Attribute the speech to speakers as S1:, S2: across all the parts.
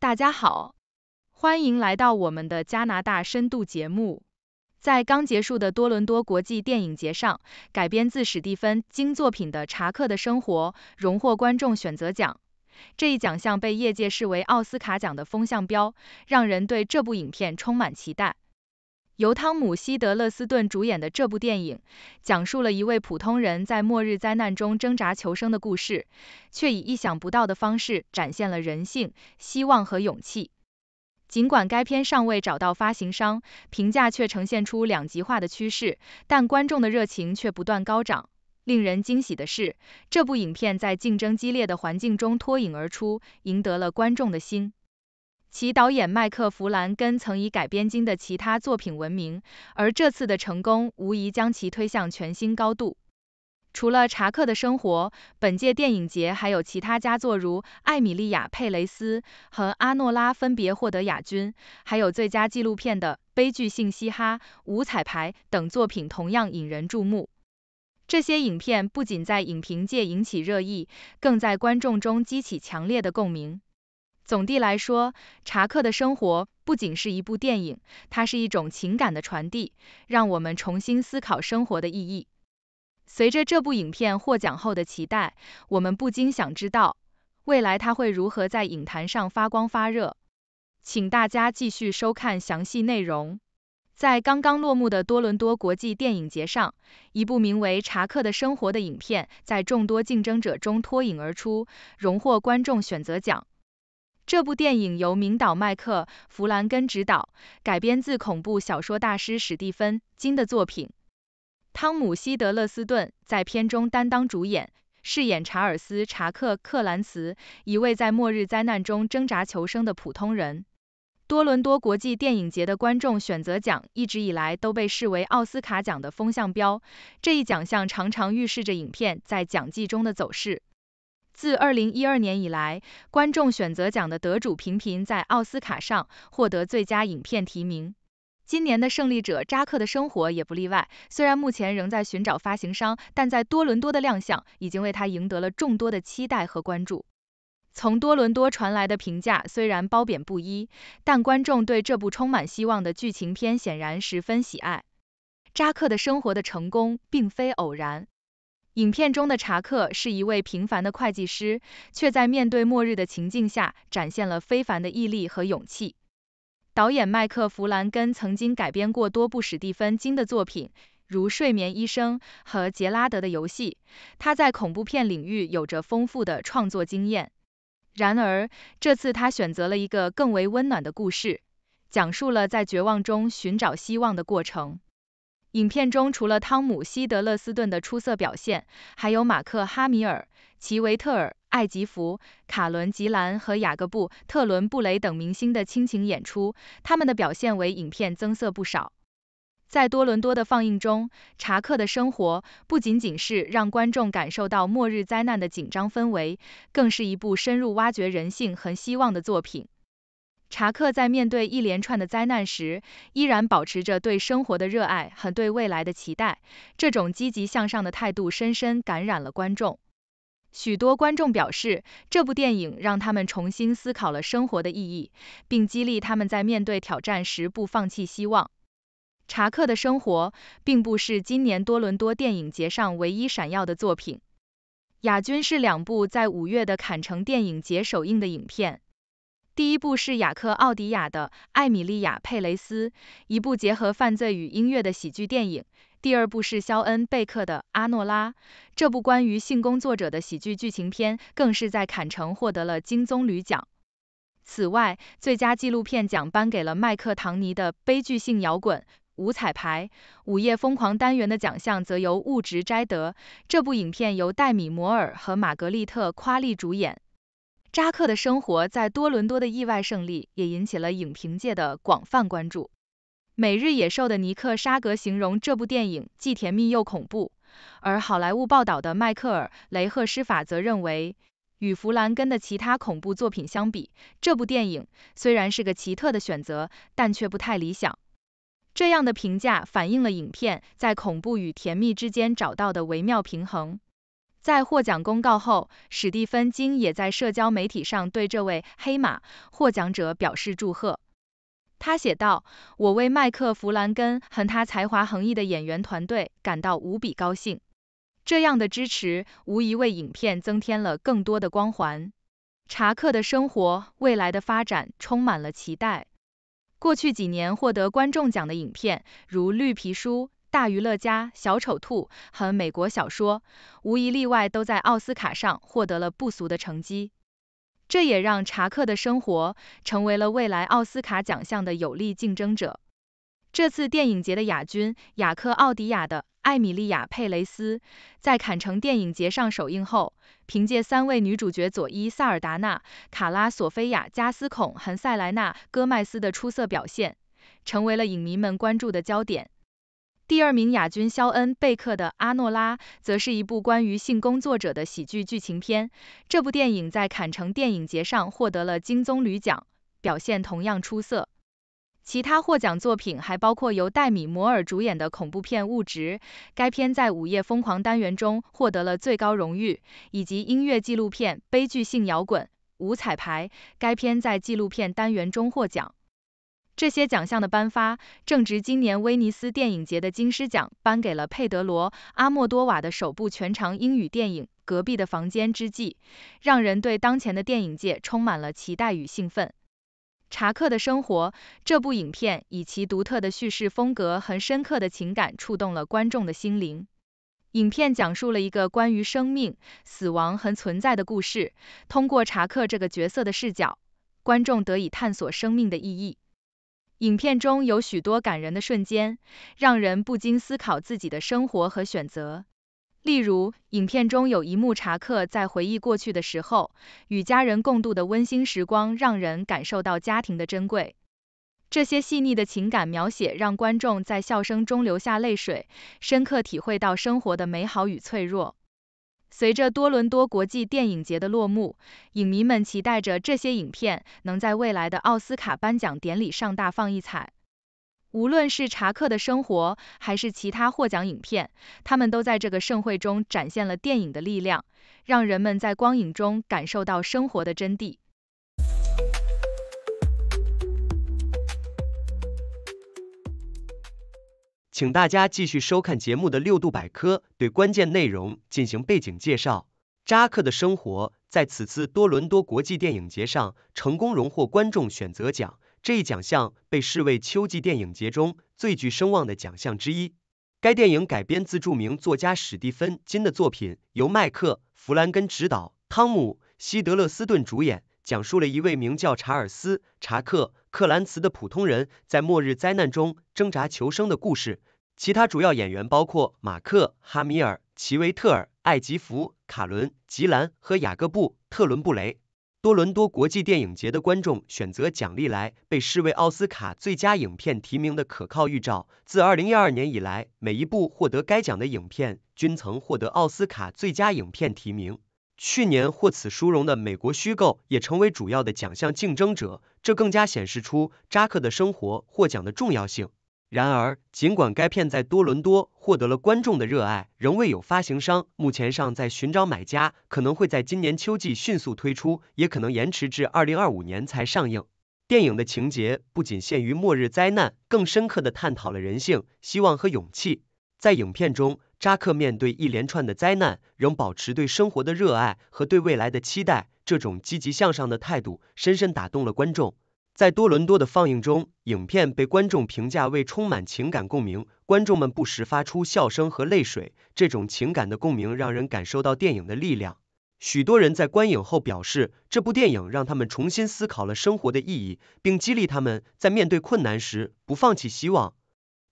S1: 大家好，欢迎来到我们的加拿大深度节目。在刚结束的多伦多国际电影节上，改编自史蒂芬金作品的《查克的生活》荣获观众选择奖。这一奖项被业界视为奥斯卡奖的风向标，让人对这部影片充满期待。由汤姆·希德勒斯顿主演的这部电影，讲述了一位普通人在末日灾难中挣扎求生的故事，却以意想不到的方式展现了人性、希望和勇气。尽管该片尚未找到发行商，评价却呈现出两极化的趋势，但观众的热情却不断高涨。令人惊喜的是，这部影片在竞争激烈的环境中脱颖而出，赢得了观众的心。其导演麦克弗兰根曾以改编金的其他作品闻名，而这次的成功无疑将其推向全新高度。除了《查克的生活》，本届电影节还有其他佳作，如艾米莉亚·佩雷斯和阿诺拉分别获得亚军，还有最佳纪录片的《悲剧性嘻哈》《五彩排》等作品同样引人注目。这些影片不仅在影评界引起热议，更在观众中激起强烈的共鸣。总的来说，《查克的生活》不仅是一部电影，它是一种情感的传递，让我们重新思考生活的意义。随着这部影片获奖后的期待，我们不禁想知道，未来它会如何在影坛上发光发热？请大家继续收看详细内容。在刚刚落幕的多伦多国际电影节上，一部名为《查克的生活》的影片在众多竞争者中脱颖而出，荣获观众选择奖。这部电影由名导麦克·弗兰根执导，改编自恐怖小说大师史蒂芬·金的作品。汤姆·希德勒斯顿在片中担当主演，饰演查尔斯·查克·克兰茨，一位在末日灾难中挣扎求生的普通人。多伦多国际电影节的观众选择奖一直以来都被视为奥斯卡奖的风向标，这一奖项常常预示着影片在奖季中的走势。自2012年以来，观众选择奖的得主频频在奥斯卡上获得最佳影片提名。今年的胜利者《扎克的生活》也不例外。虽然目前仍在寻找发行商，但在多伦多的亮相已经为他赢得了众多的期待和关注。从多伦多传来的评价虽然褒贬不一，但观众对这部充满希望的剧情片显然十分喜爱。《扎克的生活》的成功并非偶然。影片中的查克是一位平凡的会计师，却在面对末日的情境下展现了非凡的毅力和勇气。导演麦克弗兰根曾经改编过多部史蒂芬金的作品，如《睡眠医生》和《杰拉德的游戏》，他在恐怖片领域有着丰富的创作经验。然而，这次他选择了一个更为温暖的故事，讲述了在绝望中寻找希望的过程。影片中除了汤姆·希德勒斯顿的出色表现，还有马克·哈米尔、齐维特尔、艾吉福、卡伦·吉兰和雅各布·特伦布雷等明星的亲情演出，他们的表现为影片增色不少。在多伦多的放映中，《查克的生活》不仅仅是让观众感受到末日灾难的紧张氛围，更是一部深入挖掘人性和希望的作品。查克在面对一连串的灾难时，依然保持着对生活的热爱和对未来的期待。这种积极向上的态度深深感染了观众。许多观众表示，这部电影让他们重新思考了生活的意义，并激励他们在面对挑战时不放弃希望。查克的生活并不是今年多伦多电影节上唯一闪耀的作品。亚军是两部在五月的坎城电影节首映的影片。第一部是雅克·奥迪亚的《艾米莉亚·佩雷斯》，一部结合犯罪与音乐的喜剧电影。第二部是肖恩·贝克的《阿诺拉》，这部关于性工作者的喜剧剧情片更是在坎城获得了金棕榈奖。此外，最佳纪录片奖颁给了迈克·唐尼的《悲剧性摇滚：五彩牌午夜疯狂单元的奖项则由《物质摘得》，这部影片由戴米·摩尔和玛格丽特·夸利主演。扎克的生活在多伦多的意外胜利也引起了影评界的广泛关注。《每日野兽》的尼克·沙格形容这部电影既甜蜜又恐怖，而《好莱坞报道》的迈克尔·雷赫施法则认为，与弗兰根的其他恐怖作品相比，这部电影虽然是个奇特的选择，但却不太理想。这样的评价反映了影片在恐怖与甜蜜之间找到的微妙平衡。在获奖公告后，史蒂芬金也在社交媒体上对这位黑马获奖者表示祝贺。他写道：“我为麦克弗兰根和他才华横溢的演员团队感到无比高兴。这样的支持无疑为影片增添了更多的光环。查克的生活未来的发展充满了期待。过去几年获得观众奖的影片，如《绿皮书》。”《大娱乐家》、《小丑兔》和《美国小说》无一例外都在奥斯卡上获得了不俗的成绩，这也让查克的生活成为了未来奥斯卡奖项的有力竞争者。这次电影节的亚军雅克奥迪亚的艾米莉亚佩雷斯，在坎城电影节上首映后，凭借三位女主角佐伊萨尔达纳、卡拉索菲亚加斯孔和塞莱娜戈麦斯的出色表现，成为了影迷们关注的焦点。第二名亚军肖恩·贝克的《阿诺拉》则是一部关于性工作者的喜剧剧情片，这部电影在坎城电影节上获得了金棕榈奖，表现同样出色。其他获奖作品还包括由戴米·摩尔主演的恐怖片《物质》，该片在午夜疯狂单元中获得了最高荣誉，以及音乐纪录片《悲剧性摇滚：五彩牌》，该片在纪录片单元中获奖。这些奖项的颁发正值今年威尼斯电影节的金狮奖颁给了佩德罗·阿莫多瓦的首部全长英语电影《隔壁的房间》之际，让人对当前的电影界充满了期待与兴奋。《查克的生活》这部影片以其独特的叙事风格和深刻的情感触动了观众的心灵。影片讲述了一个关于生命、死亡和存在的故事，通过查克这个角色的视角，观众得以探索生命的意义。影片中有许多感人的瞬间，让人不禁思考自己的生活和选择。例如，影片中有一幕查克在回忆过去的时候，与家人共度的温馨时光，让人感受到家庭的珍贵。这些细腻的情感描写，让观众在笑声中流下泪水，深刻体会到生活的美好与脆弱。随着多伦多国际电影节的落幕，影迷们期待着这些影片能在未来的奥斯卡颁奖典礼上大放异彩。无论是《查克的生活》还是其他获奖影片，他们都在这个盛会中展现了电影的力量，让人们在光影中感受到生活的真谛。
S2: 请大家继续收看节目的六度百科，对关键内容进行背景介绍。扎克的生活在此次多伦多国际电影节上成功荣获观众选择奖，这一奖项被视为秋季电影节中最具声望的奖项之一。该电影改编自著名作家史蒂芬金的作品，由麦克弗兰根执导，汤姆希德勒斯顿主演。讲述了一位名叫查尔斯·查克·克兰茨的普通人在末日灾难中挣扎求生的故事。其他主要演员包括马克·哈米尔、奇维特尔、艾吉弗、卡伦、吉兰和雅各布·特伦布雷。多伦多国际电影节的观众选择奖励来被视为奥斯卡最佳影片提名的可靠预兆。自二零一二年以来，每一部获得该奖的影片均曾获得奥斯卡最佳影片提名。去年获此殊荣的美国虚构也成为主要的奖项竞争者，这更加显示出扎克的生活获奖的重要性。然而，尽管该片在多伦多获得了观众的热爱，仍未有发行商，目前尚在寻找买家，可能会在今年秋季迅速推出，也可能延迟至二零二五年才上映。电影的情节不仅限于末日灾难，更深刻地探讨了人性、希望和勇气。在影片中，扎克面对一连串的灾难，仍保持对生活的热爱和对未来的期待。这种积极向上的态度深深打动了观众。在多伦多的放映中，影片被观众评价为充满情感共鸣，观众们不时发出笑声和泪水。这种情感的共鸣让人感受到电影的力量。许多人在观影后表示，这部电影让他们重新思考了生活的意义，并激励他们在面对困难时不放弃希望。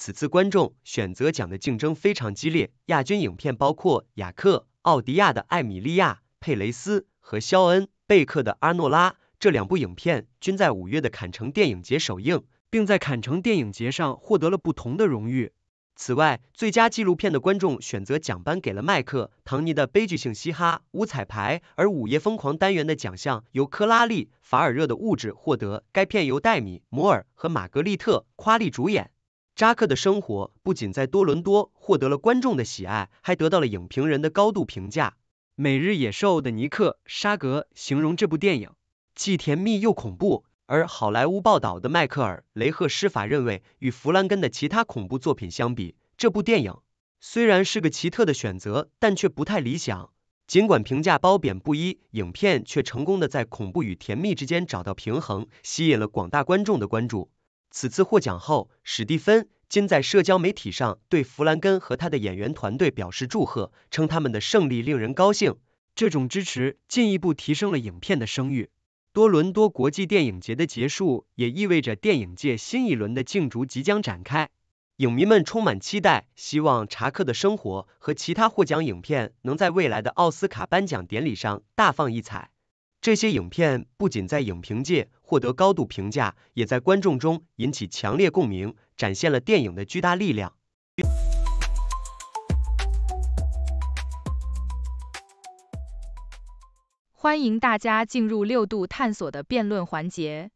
S2: 此次观众选择奖的竞争非常激烈，亚军影片包括雅克·奥迪亚的《艾米莉亚·佩雷斯》和肖恩·贝克的《阿诺拉》。这两部影片均在五月的坎城电影节首映，并在坎城电影节上获得了不同的荣誉。此外，最佳纪录片的观众选择奖颁给了迈克·唐尼的《悲剧性嘻哈：五彩排》，而午夜疯狂单元的奖项由克拉利·法尔热的《物质》获得。该片由戴米·摩尔和玛格丽特·夸利主演。扎克的生活不仅在多伦多获得了观众的喜爱，还得到了影评人的高度评价。《每日野兽》的尼克·沙格形容这部电影既甜蜜又恐怖，而《好莱坞报道》的迈克尔·雷赫施法认为，与弗兰根的其他恐怖作品相比，这部电影虽然是个奇特的选择，但却不太理想。尽管评价褒贬不一，影片却成功的在恐怖与甜蜜之间找到平衡，吸引了广大观众的关注。此次获奖后，史蒂芬今在社交媒体上对弗兰根和他的演员团队表示祝贺，称他们的胜利令人高兴。这种支持进一步提升了影片的声誉。多伦多国际电影节的结束也意味着电影界新一轮的竞逐即将展开，影迷们充满期待，希望《查克的生活》和其他获奖影片能在未来的奥斯卡颁奖典礼上大放异彩。这些影片不仅在影评界获得高度评价，也在观众中引起强烈共鸣，展现了电影的巨大力量。
S1: 欢迎大家进入六度探索的辩论环节，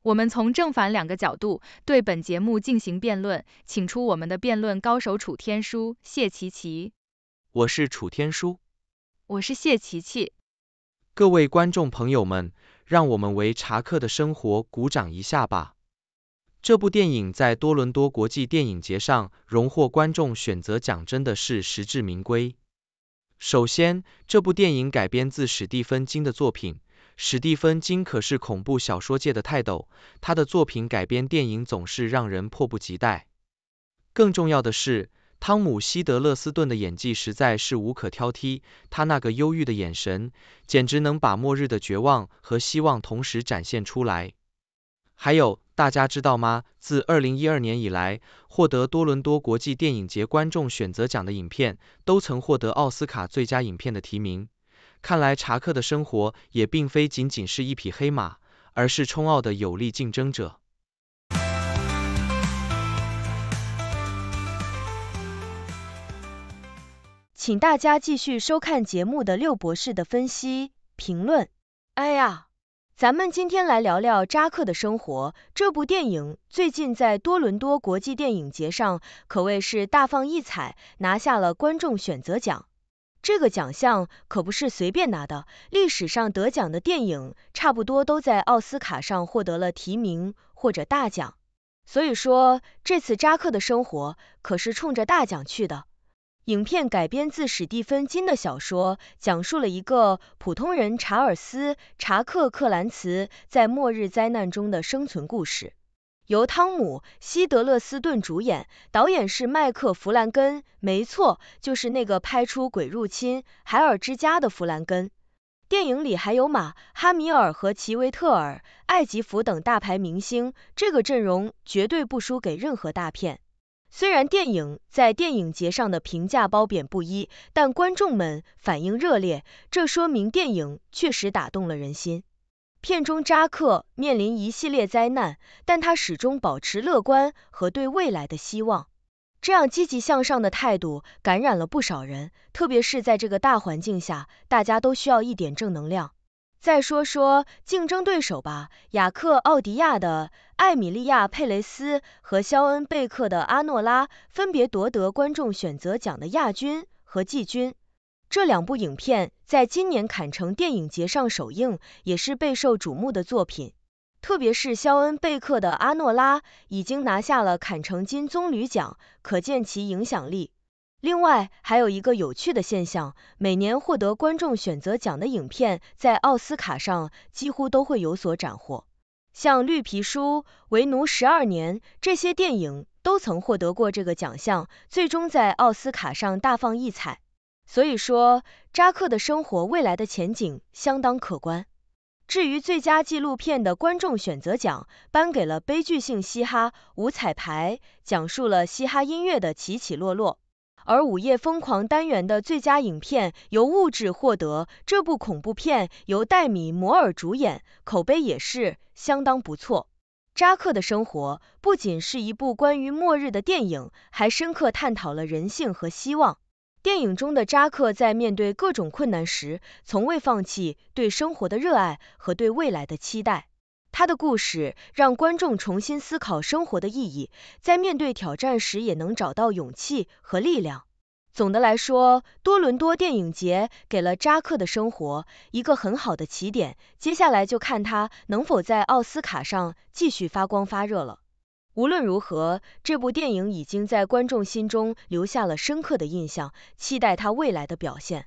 S1: 我们从正反两个角度对本节目进行辩论，请出我们的辩论高手楚天舒、谢琪琪。
S3: 我是楚天舒。我是谢琪琪。各位观众朋友们，让我们为查克的生活鼓掌一下吧！这部电影在多伦多国际电影节上荣获观众选择奖，真的是实至名归。首先，这部电影改编自史蒂芬金的作品，史蒂芬金可是恐怖小说界的泰斗，他的作品改编电影总是让人迫不及待。更重要的是，汤姆·希德勒斯顿的演技实在是无可挑剔，他那个忧郁的眼神，简直能把末日的绝望和希望同时展现出来。还有，大家知道吗？自2012年以来，获得多伦多国际电影节观众选择奖的影片，都曾获得奥斯卡最佳影片的提名。看来查克的生活也并非仅仅是一匹黑马，而是冲奥的有力竞争者。
S4: 请大家继续收看节目的六博士的分析评论。哎呀，咱们今天来聊聊《扎克的生活》这部电影。最近在多伦多国际电影节上可谓是大放异彩，拿下了观众选择奖。这个奖项可不是随便拿的，历史上得奖的电影差不多都在奥斯卡上获得了提名或者大奖。所以说，这次《扎克的生活》可是冲着大奖去的。影片改编自史蒂芬金的小说，讲述了一个普通人查尔斯·查克·克兰茨在末日灾难中的生存故事。由汤姆·希德勒斯顿主演，导演是麦克·弗兰根，没错，就是那个拍出《鬼入侵》《海尔之家》的弗兰根。电影里还有马哈米尔和齐维特尔、艾吉弗等大牌明星，这个阵容绝对不输给任何大片。虽然电影在电影节上的评价褒贬不一，但观众们反应热烈，这说明电影确实打动了人心。片中扎克面临一系列灾难，但他始终保持乐观和对未来的希望，这样积极向上的态度感染了不少人。特别是在这个大环境下，大家都需要一点正能量。再说说竞争对手吧，雅克·奥迪亚的《艾米莉亚·佩雷斯》和肖恩·贝克的《阿诺拉》分别夺得观众选择奖的亚军和季军。这两部影片在今年坎城电影节上首映，也是备受瞩目的作品。特别是肖恩·贝克的《阿诺拉》已经拿下了坎城金棕榈奖，可见其影响力。另外还有一个有趣的现象，每年获得观众选择奖的影片，在奥斯卡上几乎都会有所斩获。像《绿皮书》《为奴十二年》这些电影都曾获得过这个奖项，最终在奥斯卡上大放异彩。所以说，扎克的生活未来的前景相当可观。至于最佳纪录片的观众选择奖，颁给了《悲剧性嘻哈》《五彩排》，讲述了嘻哈音乐的起起落落。而午夜疯狂单元的最佳影片由物质获得，这部恐怖片由戴米摩尔主演，口碑也是相当不错。扎克的生活不仅是一部关于末日的电影，还深刻探讨了人性和希望。电影中的扎克在面对各种困难时，从未放弃对生活的热爱和对未来的期待。他的故事让观众重新思考生活的意义，在面对挑战时也能找到勇气和力量。总的来说，多伦多电影节给了扎克的生活一个很好的起点，接下来就看他能否在奥斯卡上继续发光发热了。无论如何，这部电影已经在观众心中留下了深刻的印象，期待他未来的表现。